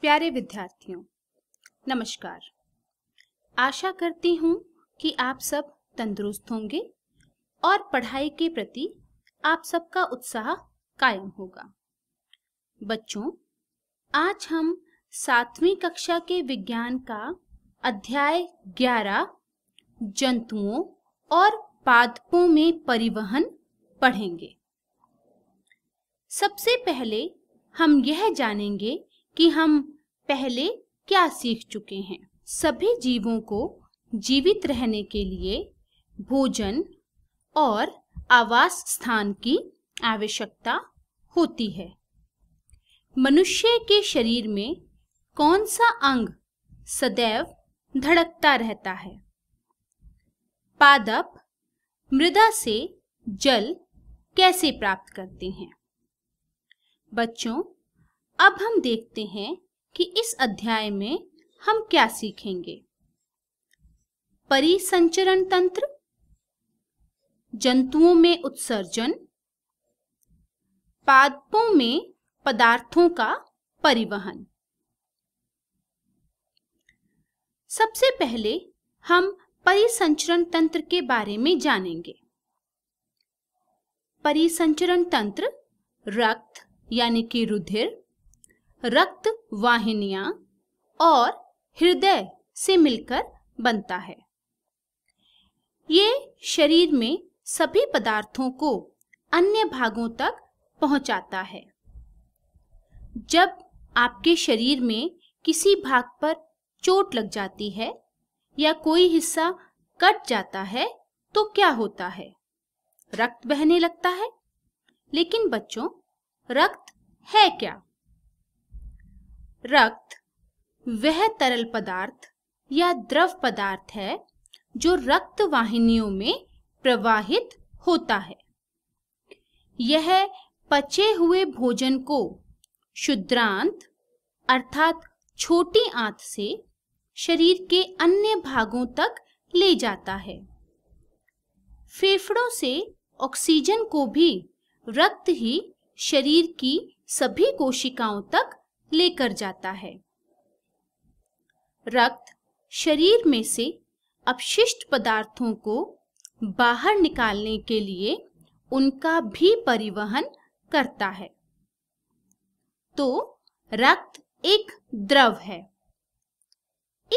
प्यारे विद्यार्थियों नमस्कार आशा करती हूँ कि आप सब तंदुरुस्त होंगे और पढ़ाई के प्रति आप सबका उत्साह कायम होगा बच्चों आज हम सातवीं कक्षा के विज्ञान का अध्याय ग्यारह जंतुओं और पादपों में परिवहन पढ़ेंगे सबसे पहले हम यह जानेंगे कि हम पहले क्या सीख चुके हैं सभी जीवों को जीवित रहने के लिए भोजन और आवास स्थान की आवश्यकता होती है मनुष्य के शरीर में कौन सा अंग सदैव धड़कता रहता है पादप मृदा से जल कैसे प्राप्त करते हैं बच्चों अब हम देखते हैं कि इस अध्याय में हम क्या सीखेंगे परिसंचरण तंत्र जंतुओं में उत्सर्जन पादपों में पदार्थों का परिवहन सबसे पहले हम परिसंचरण तंत्र के बारे में जानेंगे परिसंचरण तंत्र रक्त यानी कि रुधिर रक्त वाहिनियां और हृदय से मिलकर बनता है ये शरीर में सभी पदार्थों को अन्य भागों तक पहुंचाता है जब आपके शरीर में किसी भाग पर चोट लग जाती है या कोई हिस्सा कट जाता है तो क्या होता है रक्त बहने लगता है लेकिन बच्चों रक्त है क्या रक्त वह तरल पदार्थ या द्रव पदार्थ है जो रक्त वाहिनियों में प्रवाहित होता है यह पचे हुए भोजन को शुद्रांत अर्थात छोटी आंत से शरीर के अन्य भागों तक ले जाता है फेफड़ों से ऑक्सीजन को भी रक्त ही शरीर की सभी कोशिकाओं तक लेकर जाता है रक्त शरीर में से अपशिष्ट पदार्थों को बाहर निकालने के लिए उनका भी परिवहन करता है तो रक्त एक द्रव है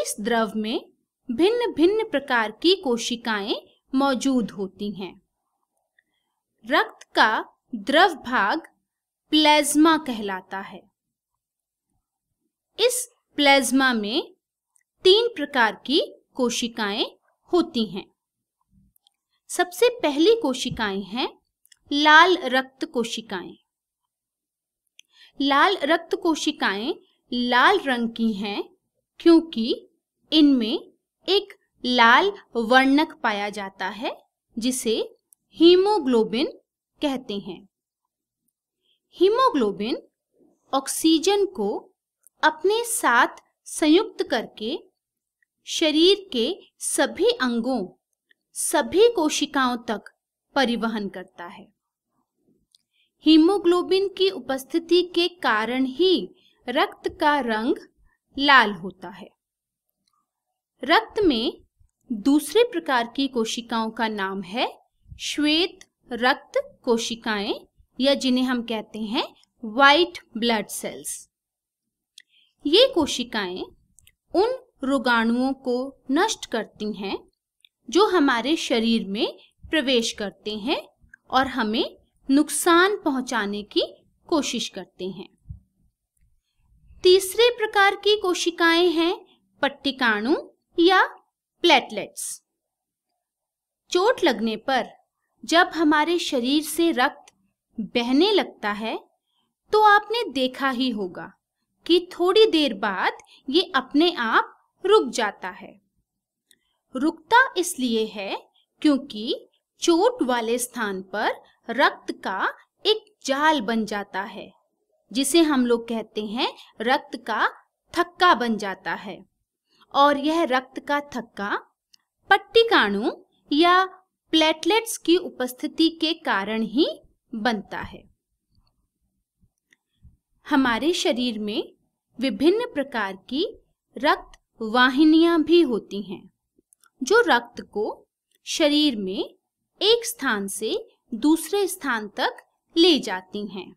इस द्रव में भिन्न भिन्न प्रकार की कोशिकाएं मौजूद होती हैं रक्त का द्रव भाग प्लेज्मा कहलाता है इस प्लाज्मा में तीन प्रकार की कोशिकाएं होती हैं सबसे पहली कोशिकाएं हैं लाल रक्त कोशिकाएं लाल रक्त कोशिकाएं लाल रंग की हैं क्योंकि इनमें एक लाल वर्णक पाया जाता है जिसे हीमोग्लोबिन कहते हैं हीमोग्लोबिन ऑक्सीजन को अपने साथ संयुक्त करके शरीर के सभी अंगों सभी कोशिकाओं तक परिवहन करता है हीमोग्लोबिन की उपस्थिति के कारण ही रक्त का रंग लाल होता है रक्त में दूसरे प्रकार की कोशिकाओं का नाम है श्वेत रक्त कोशिकाएं या जिन्हें हम कहते हैं व्हाइट ब्लड सेल्स ये कोशिकाएं उन रोगाणुओं को नष्ट करती हैं जो हमारे शरीर में प्रवेश करते हैं और हमें नुकसान पहुंचाने की कोशिश करते हैं तीसरे प्रकार की कोशिकाएं हैं पट्टिकाणु या प्लेटलेट्स चोट लगने पर जब हमारे शरीर से रक्त बहने लगता है तो आपने देखा ही होगा कि थोड़ी देर बाद ये अपने आप रुक जाता है रुकता इसलिए है क्योंकि चोट वाले स्थान पर रक्त का एक जाल बन जाता है जिसे हम लोग कहते हैं रक्त का थक्का बन जाता है और यह रक्त का थक्का पट्टिकाणु या प्लेटलेट्स की उपस्थिति के कारण ही बनता है हमारे शरीर में विभिन्न प्रकार की रक्त वाहिनियां भी होती हैं जो रक्त को शरीर में एक स्थान से दूसरे स्थान तक ले जाती हैं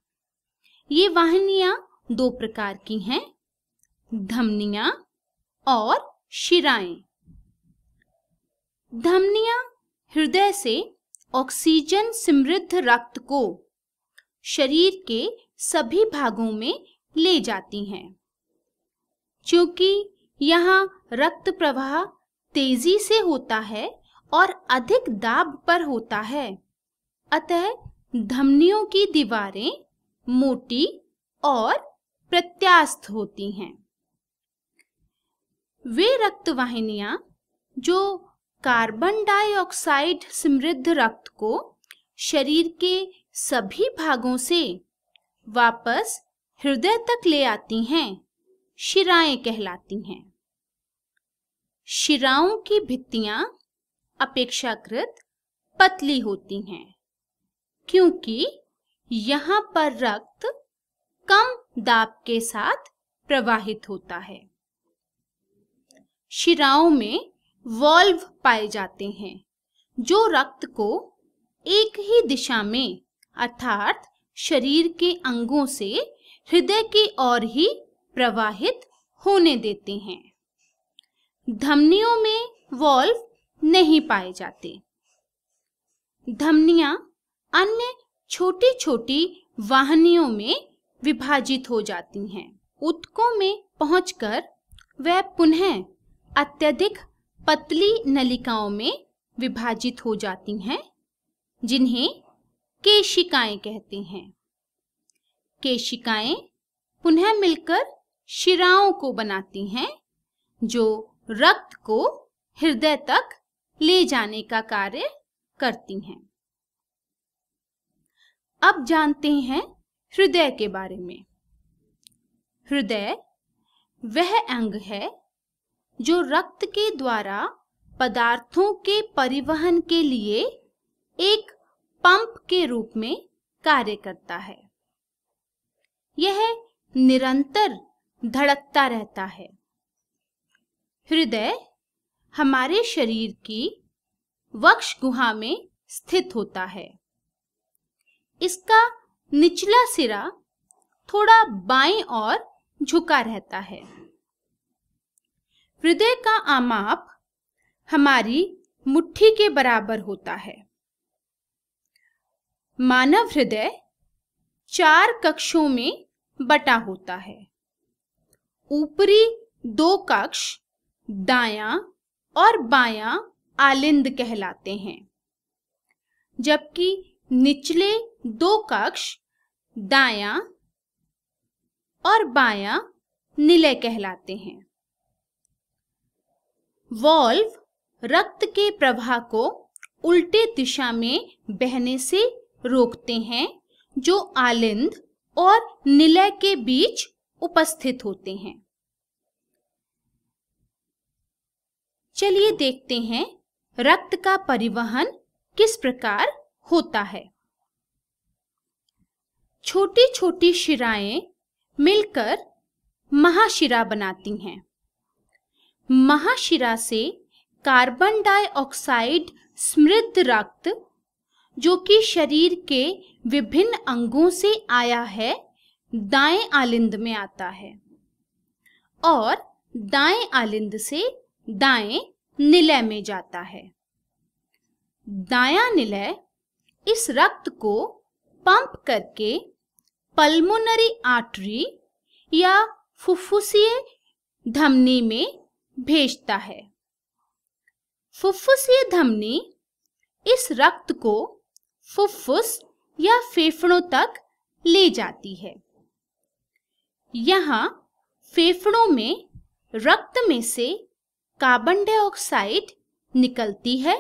ये वाहिनियां दो प्रकार की हैं धमनियां और शिराएं धमनियां हृदय से ऑक्सीजन समृद्ध रक्त को शरीर के सभी भागों में ले जाती हैं क्योंकि यहाँ रक्त प्रवाह तेजी से होता है और अधिक दाब पर होता है अतः धमनियों की दीवारें मोटी और प्रत्यास्त होती हैं वे रक्तवाहिनियां जो कार्बन डाइऑक्साइड समृद्ध रक्त को शरीर के सभी भागों से वापस हृदय तक ले आती हैं शिराएं कहलाती हैं शिराओं की भित्तियां अपेक्षाकृत पतली होती हैं क्योंकि यहाँ पर रक्त कम दाब के साथ प्रवाहित होता है शिराओं में वॉल्व पाए जाते हैं जो रक्त को एक ही दिशा में अर्थात शरीर के अंगों से हृदय की ओर ही प्रवाहित होने देते हैं धमनियों में वॉल्व नहीं पाए जाते धमनियां अन्य छोटी छोटी वाहनियों में विभाजित हो जाती हैं उत्कों में पहुंचकर वह पुनः अत्यधिक पतली नलिकाओं में विभाजित हो जाती हैं जिन्हें केशिकाएं कहते हैं केशिकाएं पुनः मिलकर शिराओं को बनाती हैं जो रक्त को हृदय तक ले जाने का कार्य करती हैं अब जानते हैं हृदय के बारे में हृदय वह अंग है जो रक्त के द्वारा पदार्थों के परिवहन के लिए एक पंप के रूप में कार्य करता है यह निरंतर धड़कता रहता है हृदय हमारे शरीर की वक्ष गुहा में स्थित होता है इसका निचला सिरा थोड़ा बाएं और झुका रहता है हृदय का आमाप हमारी मुट्ठी के बराबर होता है मानव हृदय चार कक्षों में बटा होता है ऊपरी दो कक्ष दाया और बाया आलिंद कहलाते हैं जबकि निचले दो कक्ष दाया और बाया निलय कहलाते हैं वॉल्व रक्त के प्रवाह को उल्टे दिशा में बहने से रोकते हैं जो आलिंद और निलय के बीच उपस्थित होते हैं चलिए देखते हैं रक्त का परिवहन किस प्रकार होता है छोटी छोटी शिराएं मिलकर महाशिरा बनाती हैं महाशिरा से कार्बन डाइऑक्साइड समृद्ध रक्त जो कि शरीर के विभिन्न अंगों से आया है दाएं आलिंद में आता है और दाएं आलिंद से दाएं निलय में जाता है दाया निलय इस रक्त को पंप करके पल्मोनरी आर्टरी या फुफ्फुसीय धमनी में भेजता है फुफ्फुसीय धमनी इस रक्त को फुफ्फुस या फेफड़ों तक ले जाती है यहाँ फेफड़ों में रक्त में से कार्बन डाइऑक्साइड निकलती है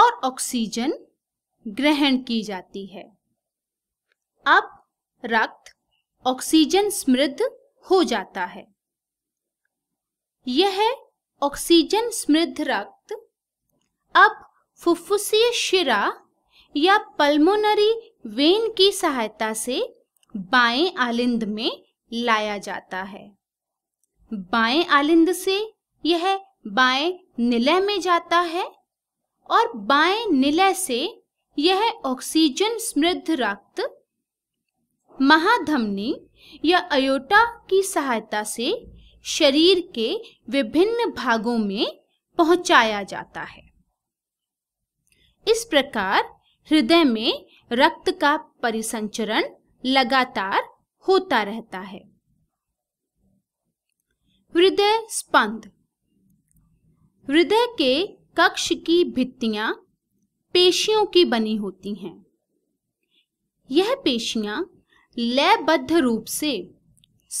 और ऑक्सीजन ग्रहण की जाती है अब रक्त ऑक्सीजन समृद्ध हो जाता है यह ऑक्सीजन समृद्ध रक्त अब फुफ्फुसीय शिरा या पल्मोनरी वेन की सहायता से बाएं आलिंद में लाया जाता है बाएं आलिंद से यह बाएं निलय में जाता है और बाएं निलय से यह ऑक्सीजन समृद्ध रक्त महाधमनी या अयोटा की सहायता से शरीर के विभिन्न भागों में पहुंचाया जाता है इस प्रकार हृदय में रक्त का परिसंचरण लगातार होता रहता है हृदय स्पंद हृदय के कक्ष की भित्तियां पेशियों की बनी होती हैं यह पेशियां लयबद्ध रूप से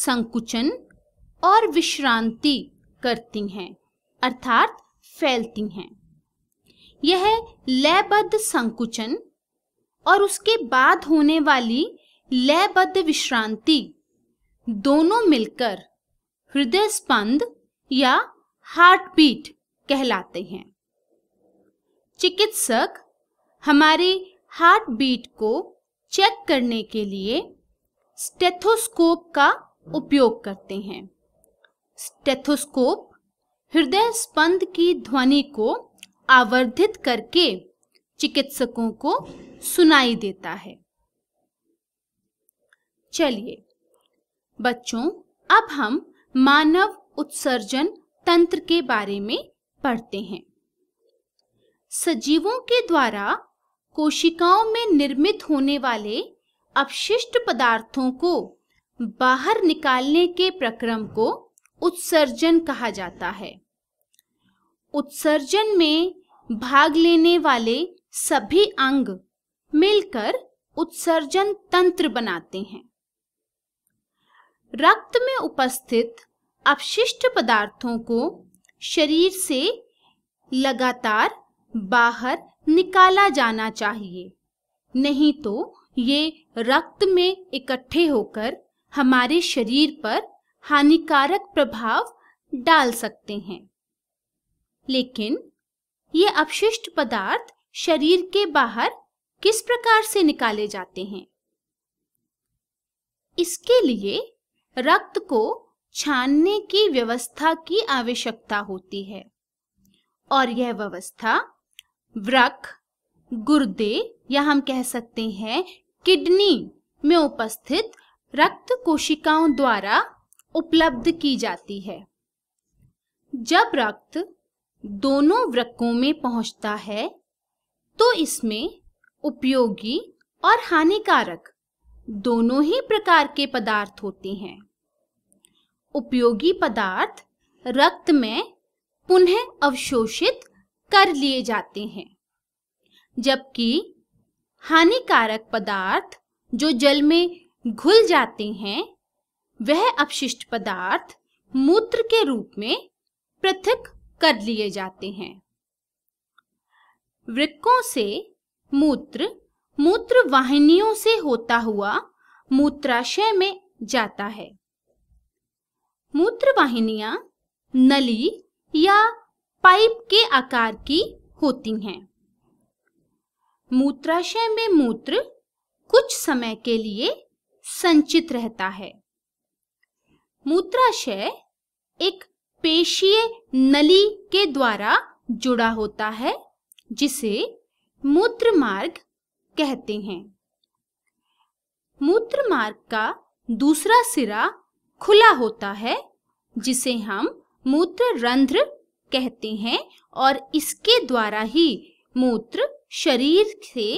संकुचन और विश्रांति करती हैं अर्थात फैलती हैं यह लयबद्ध संकुचन और उसके बाद होने वाली लयबद्ध विश्रांति दोनों मिलकर हृदय स्पंद या हार्ट बीट कहलाते हैं चिकित्सक हमारे हार्ट बीट को चेक करने के लिए स्टेथोस्कोप का उपयोग करते हैं स्टेथोस्कोप हृदय स्पंद की ध्वनि को आवर्धित करके चिकित्सकों को सुनाई देता है चलिए बच्चों अब हम मानव उत्सर्जन तंत्र के बारे में पढ़ते हैं सजीवों के द्वारा कोशिकाओं में निर्मित होने वाले अपशिष्ट पदार्थों को बाहर निकालने के प्रक्रम को उत्सर्जन कहा जाता है उत्सर्जन में भाग लेने वाले सभी अंग मिलकर उत्सर्जन तंत्र बनाते हैं रक्त में उपस्थित अपशिष्ट पदार्थों को शरीर से लगातार बाहर निकाला जाना चाहिए नहीं तो ये रक्त में इकट्ठे होकर हमारे शरीर पर हानिकारक प्रभाव डाल सकते हैं लेकिन ये अपशिष्ट पदार्थ शरीर के बाहर किस प्रकार से निकाले जाते हैं इसके लिए रक्त को छानने की व्यवस्था की आवश्यकता होती है और यह व्यवस्था व्रक गुर्दे या हम कह सकते हैं किडनी में उपस्थित रक्त कोशिकाओं द्वारा उपलब्ध की जाती है जब रक्त दोनों वृक्कों में पहुंचता है तो इसमें उपयोगी और हानिकारक दोनों ही प्रकार के पदार्थ होते हैं उपयोगी पदार्थ रक्त में पुनः अवशोषित कर लिए जाते हैं जबकि हानिकारक पदार्थ जो जल में घुल जाते हैं वह अपशिष्ट पदार्थ मूत्र के रूप में पृथक कर लिए जाते हैं वृक्कों से मूत्र मूत्र वाहिनियों से होता हुआ मूत्राशय में जाता है मूत्र वाहिनियां नली या पाइप के आकार की होती हैं मूत्राशय में मूत्र कुछ समय के लिए संचित रहता है मूत्राशय एक पेशीय नली के द्वारा जुड़ा होता है जिसे मूत्र मार्ग कहते हैं मूत्र मार्ग का दूसरा सिरा खुला होता है जिसे हम मूत्र रंध्र कहते हैं और इसके द्वारा ही मूत्र शरीर से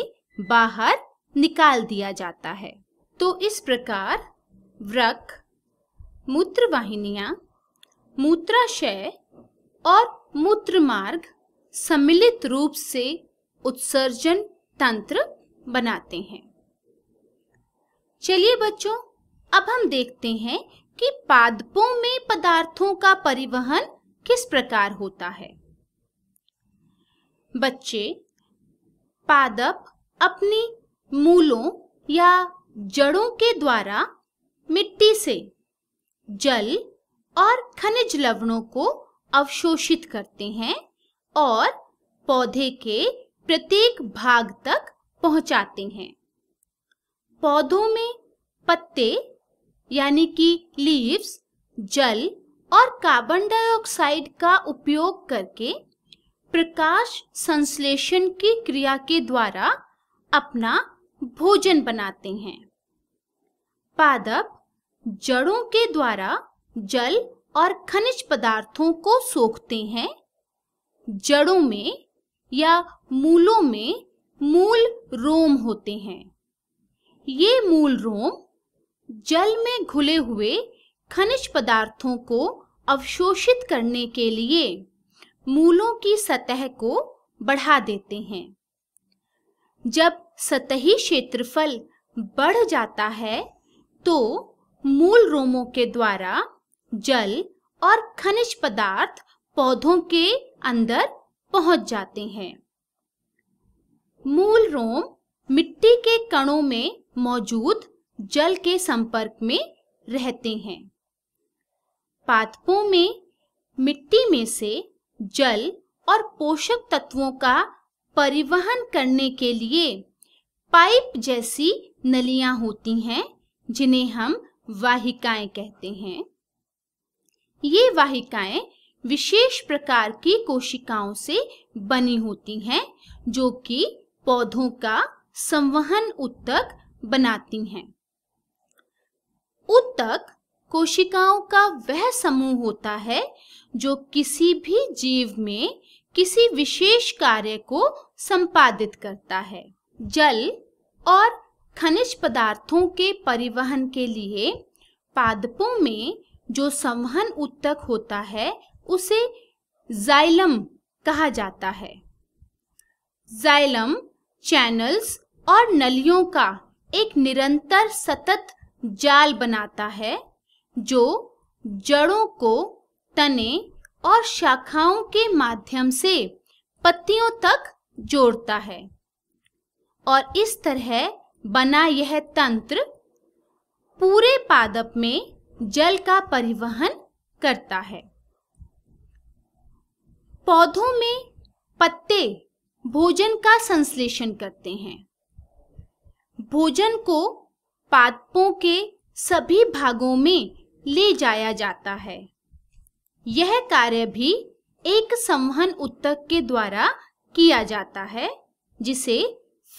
बाहर निकाल दिया जाता है तो इस प्रकार वृक मूत्र वाहिनियां मूत्राशय और मूत्र मार्ग सम्मिलित रूप से उत्सर्जन तंत्र बनाते हैं चलिए बच्चों अब हम देखते हैं कि पादपों में पदार्थों का परिवहन किस प्रकार होता है बच्चे पादप अपने मूलों या जड़ों के द्वारा मिट्टी से जल और खनिज लवणों को अवशोषित करते हैं और पौधे के प्रत्येक भाग तक पहुंचाते हैं पौधों में पत्ते यानी कि लीव्स जल और कार्बन डाइऑक्साइड का उपयोग करके प्रकाश संश्लेषण की क्रिया के द्वारा अपना भोजन बनाते हैं पादप जड़ों के द्वारा जल और खनिज पदार्थों को सोखते हैं जड़ों में या मूलों में मूल रोम होते हैं ये मूल रोम जल में घुले हुए खनिज पदार्थों को अवशोषित करने के लिए मूलों की सतह को बढ़ा देते हैं जब सतही क्षेत्रफल बढ़ जाता है तो मूल रोमों के द्वारा जल और खनिज पदार्थ पौधों के अंदर पहुंच जाते हैं मूल रोम मिट्टी के कणों में मौजूद जल के संपर्क में रहते हैं पादपों में मिट्टी में से जल और पोषक तत्वों का परिवहन करने के लिए पाइप जैसी नलियां होती हैं जिन्हें हम वाहिकाएं कहते हैं ये वाहिकाएं विशेष प्रकार की कोशिकाओं से बनी होती हैं जो कि पौधों का संवहन उत्तक बनाती हैं उत्तक कोशिकाओं का वह समूह होता है जो किसी भी जीव में किसी विशेष कार्य को संपादित करता है जल और खनिज पदार्थों के परिवहन के लिए पादपों में जो संवहन उत्तक होता है उसे जाइलम कहा जाता है जाइलम चैनल्स और नलियों का एक निरंतर सतत जाल बनाता है जो जड़ों को तने और शाखाओं के माध्यम से पत्तियों तक जोड़ता है और इस तरह बना यह तंत्र पूरे पादप में जल का परिवहन करता है पौधों में पत्ते भोजन का संश्लेषण करते हैं भोजन को पादपों के सभी भागों में ले जाया जाता है यह कार्य भी एक संवहन उत्तक के द्वारा किया जाता है जिसे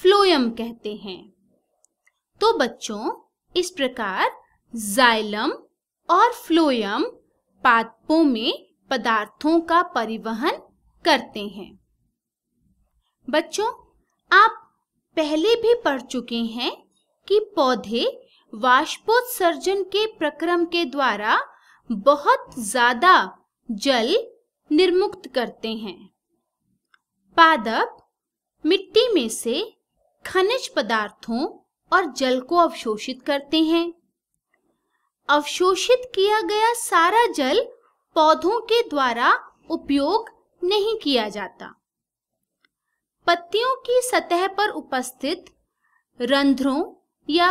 फ्लोयम कहते हैं तो बच्चों इस प्रकार जाइलम और फ्लोयम पादपों में पदार्थों का परिवहन करते हैं बच्चों आप पहले भी पढ़ चुके हैं कि पौधे वाष्पोत्सर्जन के प्रक्रम के द्वारा बहुत ज्यादा जल निर्मुक्त करते हैं पादप मिट्टी में से खनिज पदार्थों और जल को अवशोषित करते हैं अवशोषित किया गया सारा जल पौधों के द्वारा उपयोग नहीं किया जाता पत्तियों की सतह पर उपस्थित रंध्रों या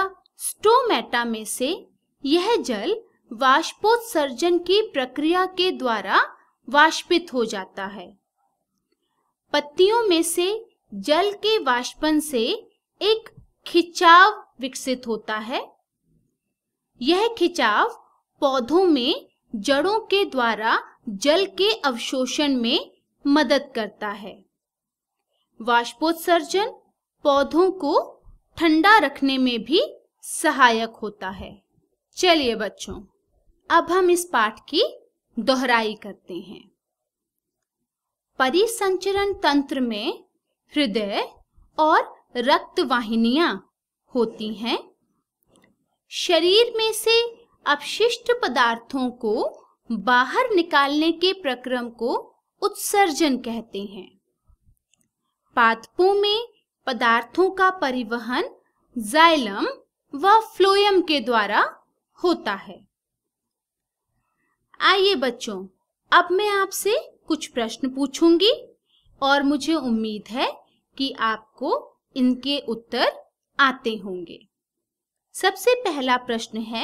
स्टोमेटा में से यह जल वाष्पोत्सर्जन की प्रक्रिया के द्वारा वाष्पित हो जाता है पत्तियों में से जल के वाष्पन से एक खिंचाव विकसित होता है यह खिंचाव पौधों में जड़ों के द्वारा जल के अवशोषण में मदद करता है वाष्पोत्सर्जन पौधों को ठंडा रखने में भी सहायक होता है चलिए बच्चों अब हम इस पाठ की दोहराई करते हैं परिसंचरण तंत्र में हृदय और रक्त वाहिनियां होती हैं शरीर में से अपशिष्ट पदार्थों को बाहर निकालने के प्रक्रम को उत्सर्जन कहते हैं पादपों में पदार्थों का परिवहन जाइलम व फ्लोयम के द्वारा होता है आइए बच्चों अब मैं आपसे कुछ प्रश्न पूछूंगी और मुझे उम्मीद है कि आपको इनके उत्तर आते होंगे सबसे पहला प्रश्न है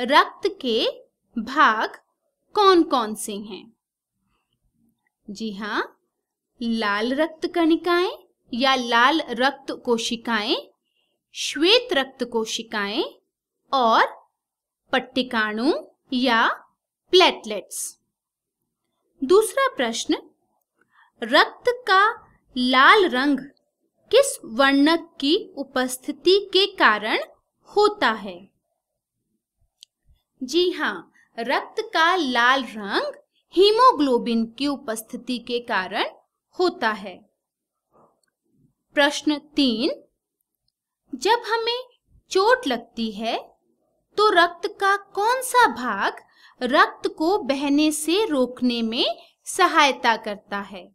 रक्त के भाग कौन कौन से हैं जी हाँ लाल रक्त कणिकाएं या लाल रक्त कोशिकाएं श्वेत रक्त कोशिकाएं और पट्टिकाणु या प्लेटलेट्स दूसरा प्रश्न रक्त का लाल रंग किस वर्णक की उपस्थिति के कारण होता है जी हाँ रक्त का लाल रंग हीमोग्लोबिन की उपस्थिति के कारण होता है प्रश्न तीन जब हमें चोट लगती है तो रक्त का कौन सा भाग रक्त को बहने से रोकने में सहायता करता है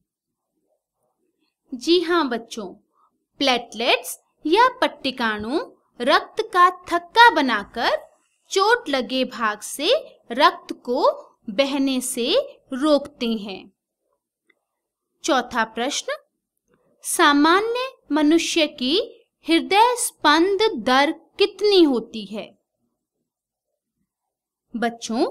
जी हाँ बच्चों प्लेटलेट्स या पट्टिकाणु रक्त का थक्का बनाकर चोट लगे भाग से रक्त को बहने से रोकते हैं चौथा प्रश्न सामान्य मनुष्य की हृदय स्पंद दर कितनी होती है बच्चों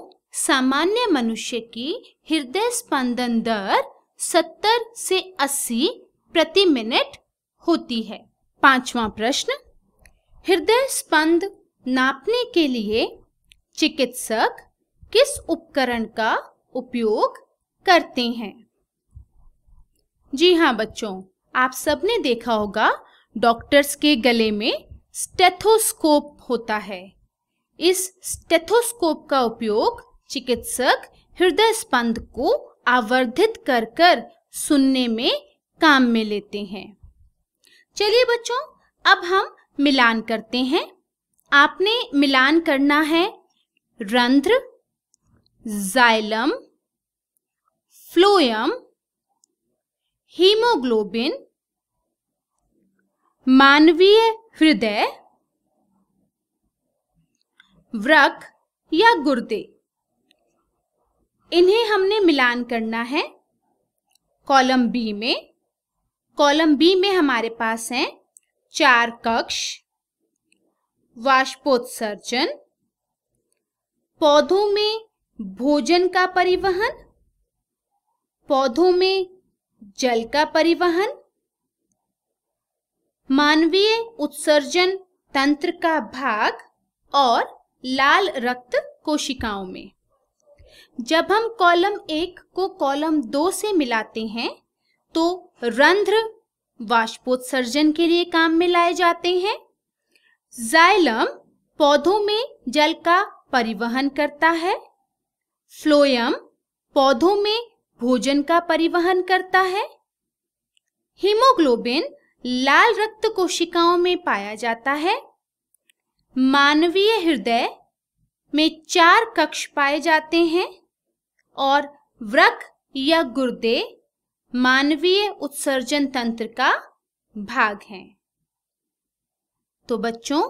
सामान्य मनुष्य की हृदय स्पंदन दर 70 से 80 प्रति मिनट होती है पांचवा प्रश्न हृदय स्पंद नापने के लिए चिकित्सक किस उपकरण का उपयोग करते हैं जी हाँ बच्चों आप सबने देखा होगा डॉक्टर्स के गले में स्टेथोस्कोप होता है इस स्टेथोस्कोप का उपयोग चिकित्सक हृदय स्पंद को आवर्धित कर कर सुनने में काम में लेते हैं चलिए बच्चों अब हम मिलान करते हैं आपने मिलान करना है रंध्र जाइलम फ्लोयम हीमोग्लोबिन मानवीय हृदय व्रक या गुर्दे इन्हें हमने मिलान करना है कॉलम बी में कॉलम बी में हमारे पास हैं चार कक्ष वाष्पोत्सर्जन पौधों में भोजन का परिवहन पौधों में जल का परिवहन मानवीय उत्सर्जन तंत्र का भाग और लाल रक्त कोशिकाओं में जब हम कॉलम एक को कॉलम दो से मिलाते हैं तो रंध्र वाष्पोत्सर्जन के लिए काम में लाए जाते हैं जाइलम पौधों में जल का परिवहन करता है फ्लोयम पौधों में भोजन का परिवहन करता है हीमोग्लोबिन लाल रक्त कोशिकाओं में पाया जाता है मानवीय हृदय में चार कक्ष पाए जाते हैं और व्रक या गुर्दे मानवीय उत्सर्जन तंत्र का भाग हैं तो बच्चों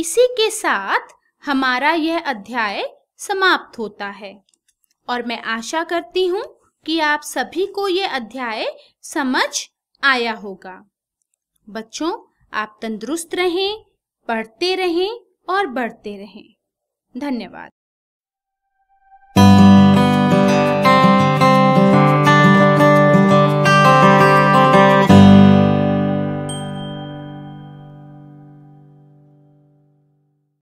इसी के साथ हमारा यह अध्याय समाप्त होता है और मैं आशा करती हूँ कि आप सभी को यह अध्याय समझ आया होगा बच्चों आप तंदुरुस्त रहें पढ़ते रहें और बढ़ते रहें धन्यवाद